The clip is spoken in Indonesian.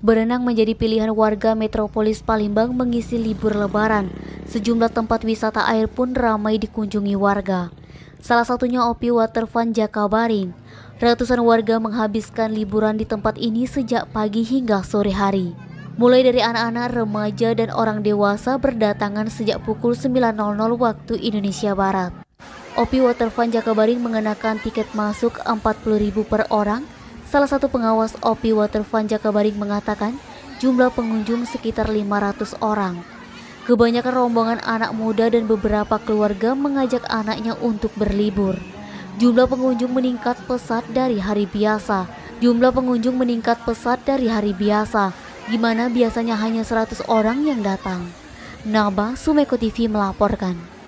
Berenang menjadi pilihan warga metropolis Palembang mengisi libur lebaran. Sejumlah tempat wisata air pun ramai dikunjungi warga. Salah satunya Opi Waterfront Jakabaring. Ratusan warga menghabiskan liburan di tempat ini sejak pagi hingga sore hari. Mulai dari anak-anak, remaja, dan orang dewasa berdatangan sejak pukul 9.00 waktu Indonesia Barat. Opi Waterfront Jakabaring mengenakan tiket masuk Rp40.000 per orang Salah satu pengawas OP Waterfront Jakabaring mengatakan jumlah pengunjung sekitar 500 orang. Kebanyakan rombongan anak muda dan beberapa keluarga mengajak anaknya untuk berlibur. Jumlah pengunjung meningkat pesat dari hari biasa. Jumlah pengunjung meningkat pesat dari hari biasa, di mana biasanya hanya 100 orang yang datang. Naba Sumeko TV melaporkan.